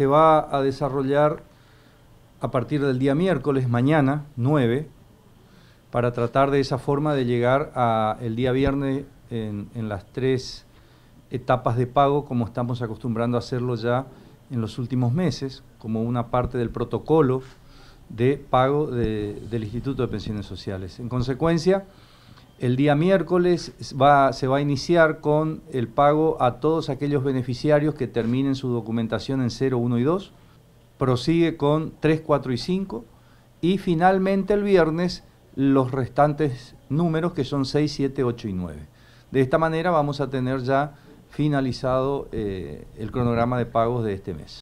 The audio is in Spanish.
se va a desarrollar a partir del día miércoles, mañana, 9, para tratar de esa forma de llegar a el día viernes en, las tres etapas de pago, como estamos acostumbrando a hacerlo ya en los últimos meses, como una parte del protocolo de pago del Instituto de Pensiones Sociales. En consecuencia, el día miércoles se va a iniciar con el pago a todos aquellos beneficiarios que terminen su documentación en 0, 1 y 2. Prosigue con 3, 4 y 5. Y finalmente el viernes los restantes números que son 6, 7, 8 y 9. De esta manera vamos a tener ya finalizado eh, el cronograma de pagos de este mes.